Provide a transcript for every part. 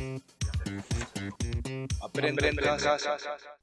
Mm-hmm.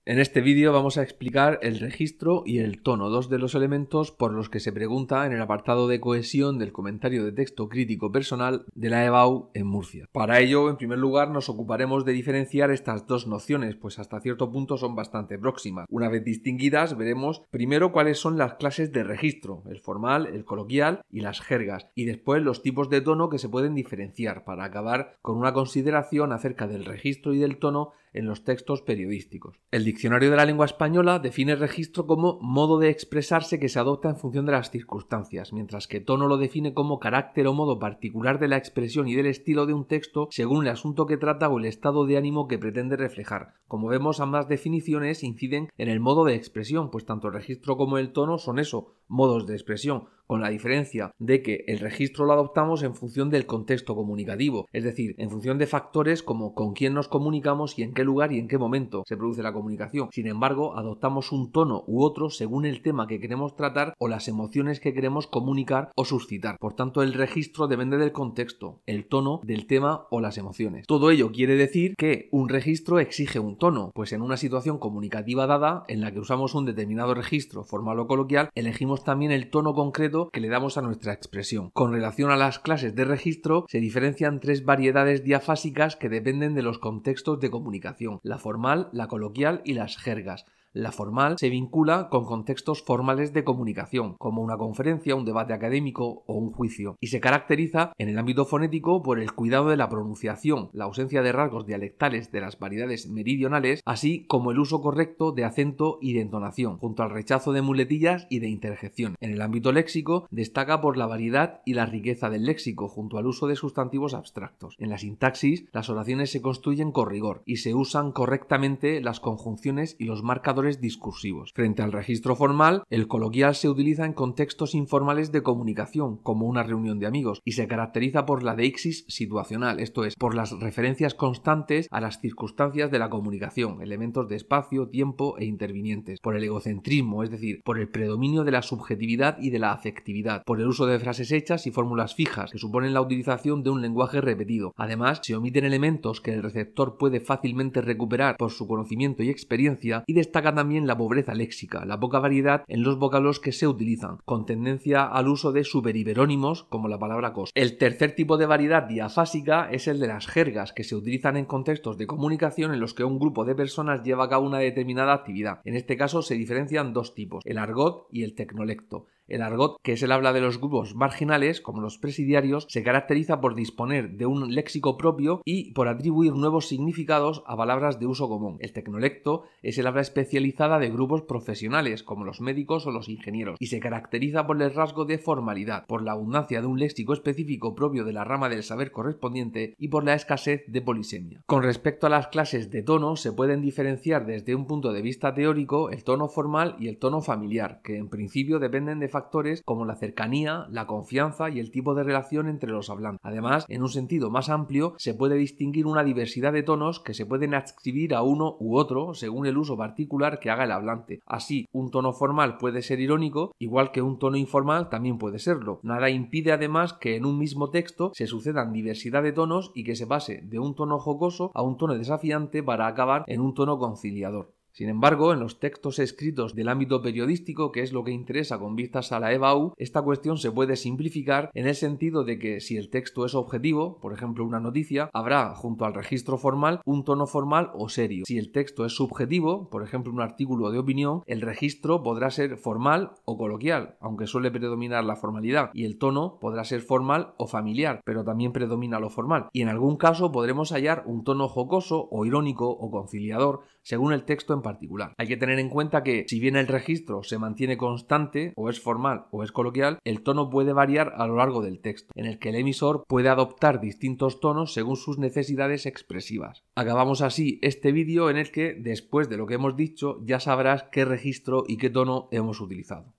en este vídeo vamos a explicar el registro y el tono, dos de los elementos por los que se pregunta en el apartado de cohesión del comentario de texto crítico personal de la EBAU en Murcia. Para ello, en primer lugar, nos ocuparemos de diferenciar estas dos nociones, pues hasta cierto punto son bastante próximas. Una vez distinguidas, veremos primero cuáles son las clases de registro, el formal, el coloquial y las jergas, y después los tipos de tono que se pueden diferenciar, para acabar con una consideración acerca del registro registro y del tono en los textos periodísticos. El Diccionario de la Lengua Española define registro como modo de expresarse que se adopta en función de las circunstancias, mientras que tono lo define como carácter o modo particular de la expresión y del estilo de un texto según el asunto que trata o el estado de ánimo que pretende reflejar. Como vemos, ambas definiciones inciden en el modo de expresión, pues tanto el registro como el tono son eso, modos de expresión, con la diferencia de que el registro lo adoptamos en función del contexto comunicativo, es decir, en función de factores como con quién nos comunicamos y en qué lugar y en qué momento se produce la comunicación. Sin embargo, adoptamos un tono u otro según el tema que queremos tratar o las emociones que queremos comunicar o suscitar. Por tanto, el registro depende del contexto, el tono del tema o las emociones. Todo ello quiere decir que un registro exige un tono, pues en una situación comunicativa dada en la que usamos un determinado registro formal o coloquial, elegimos también el tono concreto que le damos a nuestra expresión. Con relación a las clases de registro, se diferencian tres variedades diafásicas que dependen de los contextos de comunicación la formal, la coloquial y las jergas. La formal se vincula con contextos formales de comunicación, como una conferencia, un debate académico o un juicio, y se caracteriza en el ámbito fonético por el cuidado de la pronunciación, la ausencia de rasgos dialectales de las variedades meridionales, así como el uso correcto de acento y de entonación, junto al rechazo de muletillas y de interjección. En el ámbito léxico destaca por la variedad y la riqueza del léxico, junto al uso de sustantivos abstractos. En la sintaxis, las oraciones se construyen con rigor y se usan correctamente las conjunciones y los marcadores discursivos. Frente al registro formal, el coloquial se utiliza en contextos informales de comunicación, como una reunión de amigos, y se caracteriza por la deixis situacional, esto es, por las referencias constantes a las circunstancias de la comunicación, elementos de espacio, tiempo e intervinientes, por el egocentrismo, es decir, por el predominio de la subjetividad y de la afectividad, por el uso de frases hechas y fórmulas fijas, que suponen la utilización de un lenguaje repetido. Además, se omiten elementos que el receptor puede fácilmente recuperar por su conocimiento y experiencia y destaca también la pobreza léxica, la poca variedad en los vocablos que se utilizan, con tendencia al uso de superhiberónimos como la palabra cos. El tercer tipo de variedad diafásica es el de las jergas, que se utilizan en contextos de comunicación en los que un grupo de personas lleva a cabo una determinada actividad. En este caso se diferencian dos tipos, el argot y el tecnolecto. El argot, que es el habla de los grupos marginales, como los presidiarios, se caracteriza por disponer de un léxico propio y por atribuir nuevos significados a palabras de uso común. El tecnolecto es el habla especializada de grupos profesionales, como los médicos o los ingenieros, y se caracteriza por el rasgo de formalidad, por la abundancia de un léxico específico propio de la rama del saber correspondiente y por la escasez de polisemia. Con respecto a las clases de tono, se pueden diferenciar desde un punto de vista teórico el tono formal y el tono familiar, que en principio dependen de factores como la cercanía, la confianza y el tipo de relación entre los hablantes. Además, en un sentido más amplio, se puede distinguir una diversidad de tonos que se pueden adscribir a uno u otro según el uso particular que haga el hablante. Así, un tono formal puede ser irónico, igual que un tono informal también puede serlo. Nada impide además que en un mismo texto se sucedan diversidad de tonos y que se pase de un tono jocoso a un tono desafiante para acabar en un tono conciliador. Sin embargo, en los textos escritos del ámbito periodístico, que es lo que interesa con vistas a la EBAU, esta cuestión se puede simplificar en el sentido de que si el texto es objetivo, por ejemplo una noticia, habrá junto al registro formal un tono formal o serio. Si el texto es subjetivo, por ejemplo un artículo de opinión, el registro podrá ser formal o coloquial, aunque suele predominar la formalidad, y el tono podrá ser formal o familiar, pero también predomina lo formal. Y en algún caso podremos hallar un tono jocoso o irónico o conciliador, según el texto en particular. Hay que tener en cuenta que si bien el registro se mantiene constante, o es formal o es coloquial, el tono puede variar a lo largo del texto, en el que el emisor puede adoptar distintos tonos según sus necesidades expresivas. Acabamos así este vídeo en el que, después de lo que hemos dicho, ya sabrás qué registro y qué tono hemos utilizado.